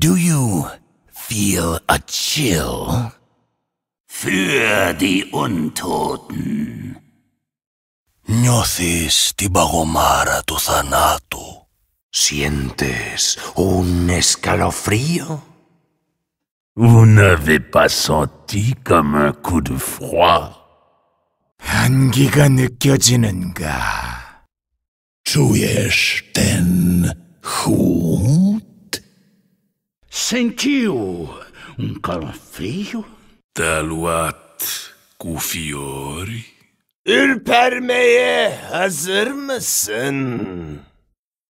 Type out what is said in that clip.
Do you feel a chill? Für die Untoten. Νιώθεις την παγωμάρα του θανάτου. Sientes un escalofrío? Vous n'avez pas senti comme un coup de froid? 한기가 느껴지는가? Czujesz ten Sentiu um calafrio? Taluat Kufiori? Ürpermeye hazır mısın?